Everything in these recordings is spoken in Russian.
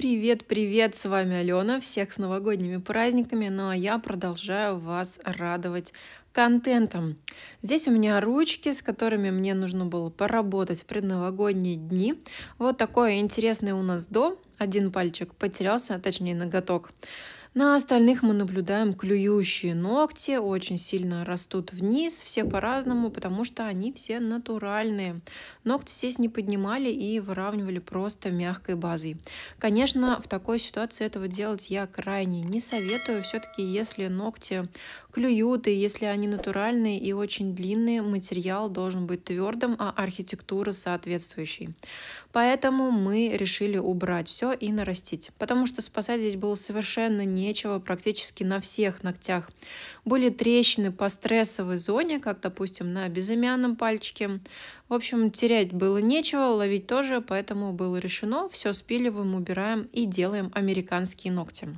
Привет, привет, с вами Алена, всех с новогодними праздниками, ну а я продолжаю вас радовать контентом. Здесь у меня ручки, с которыми мне нужно было поработать в предновогодние дни. Вот такое интересное у нас до, один пальчик потерялся, а точнее ноготок. На остальных мы наблюдаем клюющие ногти, очень сильно растут вниз, все по-разному, потому что они все натуральные. Ногти здесь не поднимали и выравнивали просто мягкой базой. Конечно, в такой ситуации этого делать я крайне не советую. Все-таки, если ногти клюют и если они натуральные и очень длинные, материал должен быть твердым, а архитектура соответствующей. Поэтому мы решили убрать все и нарастить, потому что спасать здесь было совершенно не нечего практически на всех ногтях. Были трещины по стрессовой зоне, как, допустим, на безымянном пальчике. В общем, терять было нечего, ловить тоже, поэтому было решено, все спиливаем, убираем и делаем американские ногти.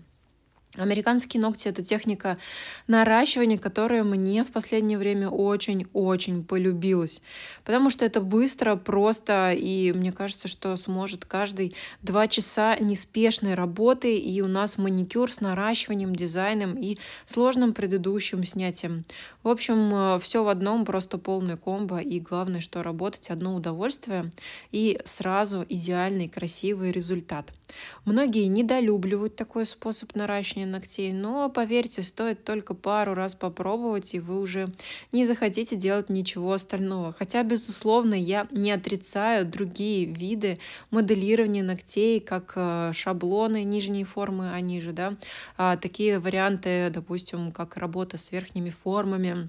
Американские ногти — это техника наращивания, которая мне в последнее время очень-очень полюбилась, потому что это быстро, просто, и мне кажется, что сможет каждый два часа неспешной работы, и у нас маникюр с наращиванием, дизайном и сложным предыдущим снятием. В общем, э, все в одном, просто полный комбо, и главное, что работать одно удовольствие, и сразу идеальный красивый результат. Многие недолюбливают такой способ наращивания, наращивание ногтей, но поверьте, стоит только пару раз попробовать, и вы уже не захотите делать ничего остального. Хотя, безусловно, я не отрицаю другие виды моделирования ногтей, как э, шаблоны нижние формы, они же, да, а такие варианты, допустим, как работа с верхними формами,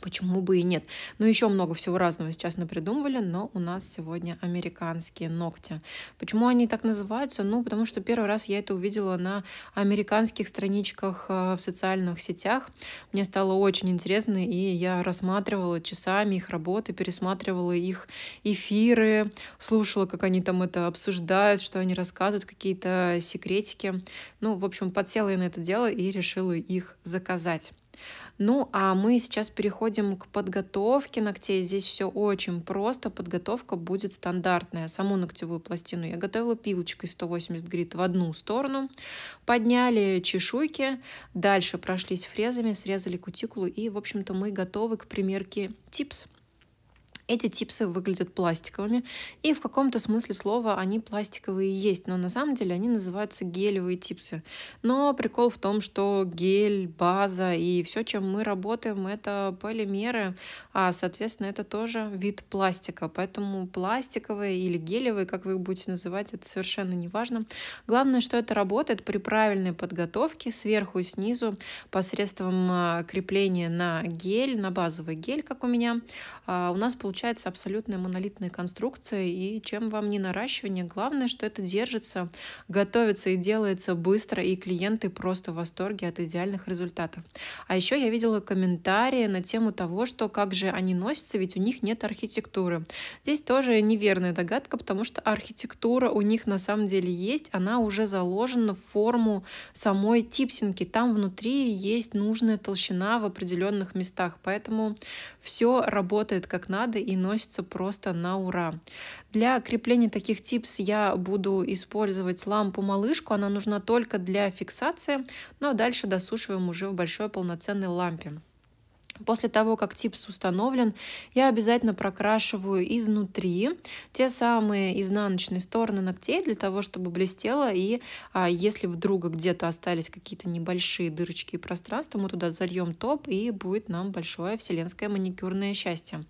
Почему бы и нет? Ну, еще много всего разного сейчас напридумывали, но у нас сегодня американские ногти. Почему они так называются? Ну, потому что первый раз я это увидела на американских страничках э, в социальных сетях. Мне стало очень интересно, и я рассматривала часами их работы, пересматривала их эфиры, слушала, как они там это обсуждают, что они рассказывают, какие-то секретики. Ну, в общем, подсела я на это дело и решила их заказать. Ну, а мы сейчас переходим к подготовке ногтей. Здесь все очень просто. Подготовка будет стандартная. Саму ногтевую пластину я готовила пилочкой 180 грит в одну сторону. Подняли чешуйки, дальше прошлись фрезами, срезали кутикулу. И, в общем-то, мы готовы к примерке типс. Эти типсы выглядят пластиковыми, и в каком-то смысле слова они пластиковые есть, но на самом деле они называются гелевые типсы. Но прикол в том, что гель, база и все, чем мы работаем, это полимеры, а, соответственно, это тоже вид пластика. Поэтому пластиковые или гелевые, как вы их будете называть, это совершенно не важно. Главное, что это работает при правильной подготовке сверху и снизу посредством а, крепления на гель, на базовый гель, как у меня. А, у нас получается получается абсолютная монолитная конструкция, и чем вам не наращивание, главное, что это держится, готовится и делается быстро, и клиенты просто в восторге от идеальных результатов. А еще я видела комментарии на тему того, что как же они носятся, ведь у них нет архитектуры. Здесь тоже неверная догадка, потому что архитектура у них на самом деле есть, она уже заложена в форму самой типсинки. Там внутри есть нужная толщина в определенных местах, поэтому все работает как надо, и носится просто на ура. Для крепления таких типс я буду использовать лампу-малышку, она нужна только для фиксации, но ну, а дальше досушиваем уже в большой полноценной лампе. После того, как типс установлен, я обязательно прокрашиваю изнутри те самые изнаночные стороны ногтей для того, чтобы блестело. И а, если вдруг где-то остались какие-то небольшие дырочки и пространства, мы туда зальем топ и будет нам большое вселенское маникюрное счастье.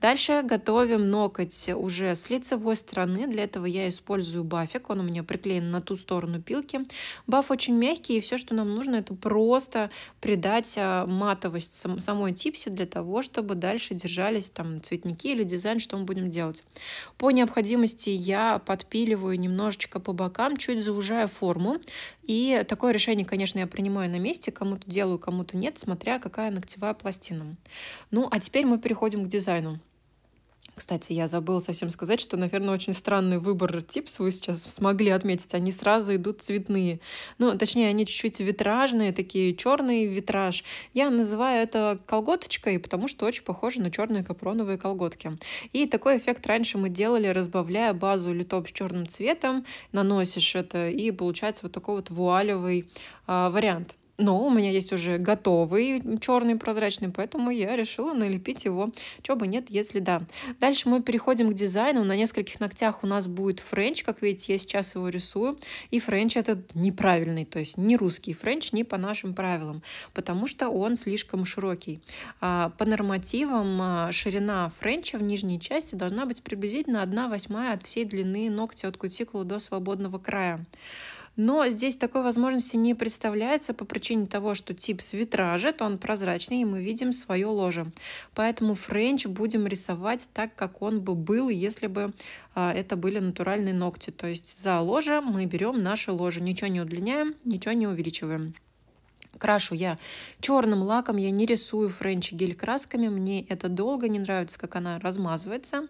Дальше готовим ноготь уже с лицевой стороны. Для этого я использую бафик. Он у меня приклеен на ту сторону пилки. Баф очень мягкий и все, что нам нужно, это просто придать а, матовость самой основной типсе для того, чтобы дальше держались там цветники или дизайн, что мы будем делать. По необходимости я подпиливаю немножечко по бокам, чуть заужая форму. И такое решение, конечно, я принимаю на месте, кому-то делаю, кому-то нет, смотря какая ногтевая пластина. Ну, а теперь мы переходим к дизайну. Кстати, я забыла совсем сказать, что, наверное, очень странный выбор типс вы сейчас смогли отметить. Они сразу идут цветные. Ну, точнее, они чуть-чуть витражные, такие черный витраж. Я называю это колготочкой, потому что очень похоже на черные капроновые колготки. И такой эффект раньше мы делали, разбавляя базу литоп с черным цветом. Наносишь это, и получается вот такой вот вуалевый а, вариант. Но у меня есть уже готовый черный прозрачный, поэтому я решила налепить его. Чего бы нет, если да. Дальше мы переходим к дизайну. На нескольких ногтях у нас будет френч. Как видите, я сейчас его рисую. И френч этот неправильный, то есть не русский френч, не по нашим правилам, потому что он слишком широкий. А, по нормативам а, ширина френча в нижней части должна быть приблизительно 1 восьмая от всей длины ногтя от кутикулы до свободного края. Но здесь такой возможности не представляется по причине того, что тип с витража, то он прозрачный, и мы видим свое ложе. Поэтому френч будем рисовать так, как он бы был, если бы а, это были натуральные ногти. То есть за ложе мы берем наше ложе, ничего не удлиняем, ничего не увеличиваем. Крашу я черным лаком, я не рисую френчи гель-красками, мне это долго не нравится, как она размазывается,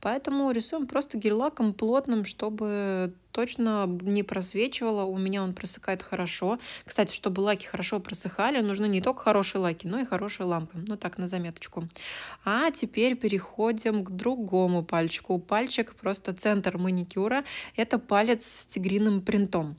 поэтому рисуем просто гель-лаком плотным, чтобы точно не просвечивало, у меня он просыхает хорошо. Кстати, чтобы лаки хорошо просыхали, нужны не только хорошие лаки, но и хорошие лампы, ну так, на заметочку. А теперь переходим к другому пальчику. Пальчик просто центр маникюра, это палец с тигриным принтом.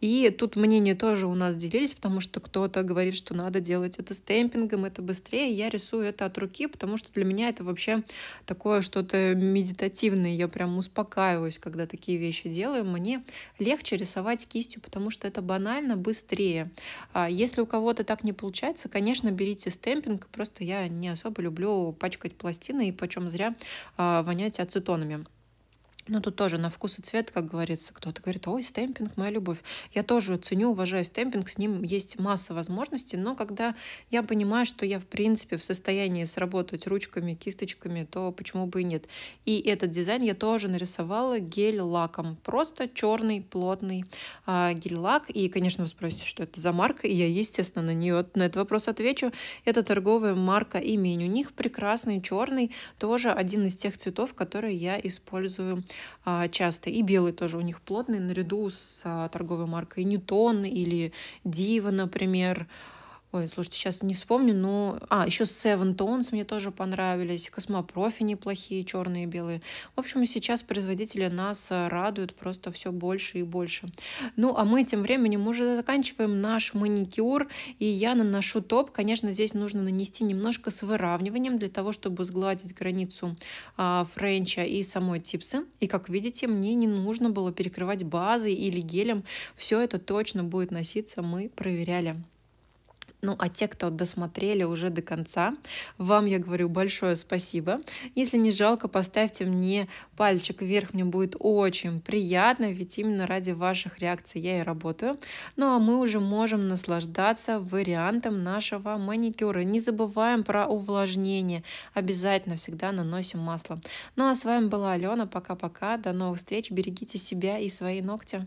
И тут мнения тоже у нас делились, потому что кто-то говорит, что надо делать это стемпингом, это быстрее. Я рисую это от руки, потому что для меня это вообще такое что-то медитативное. Я прям успокаиваюсь, когда такие вещи делаю. Мне легче рисовать кистью, потому что это банально быстрее. А Если у кого-то так не получается, конечно, берите стемпинг. Просто я не особо люблю пачкать пластины и почем зря а, вонять ацетонами. Ну, тут тоже на вкус и цвет, как говорится. Кто-то говорит, ой, стемпинг, моя любовь. Я тоже ценю, уважаю стемпинг, с ним есть масса возможностей, но когда я понимаю, что я, в принципе, в состоянии сработать ручками, кисточками, то почему бы и нет. И этот дизайн я тоже нарисовала гель-лаком. Просто черный, плотный э, гель-лак. И, конечно, вы спросите, что это за марка, и я, естественно, на нее на этот вопрос отвечу. Это торговая марка имени. У них прекрасный черный, тоже один из тех цветов, которые я использую а, часто, и белый тоже у них плотный, наряду с а, торговой маркой Ньютон или Дива, например, Ой, слушайте, сейчас не вспомню, но... А, еще Seven Tones мне тоже понравились, Космопрофи неплохие, черные и белые. В общем, сейчас производители нас а, радуют просто все больше и больше. Ну, а мы тем временем уже заканчиваем наш маникюр, и я наношу топ. Конечно, здесь нужно нанести немножко с выравниванием для того, чтобы сгладить границу а, френча и самой типсы. И, как видите, мне не нужно было перекрывать базой или гелем. Все это точно будет носиться, мы проверяли. Ну, а те, кто досмотрели уже до конца, вам я говорю большое спасибо. Если не жалко, поставьте мне пальчик вверх, мне будет очень приятно, ведь именно ради ваших реакций я и работаю. Ну, а мы уже можем наслаждаться вариантом нашего маникюра. Не забываем про увлажнение. Обязательно всегда наносим масло. Ну, а с вами была Алена. Пока-пока. До новых встреч. Берегите себя и свои ногти.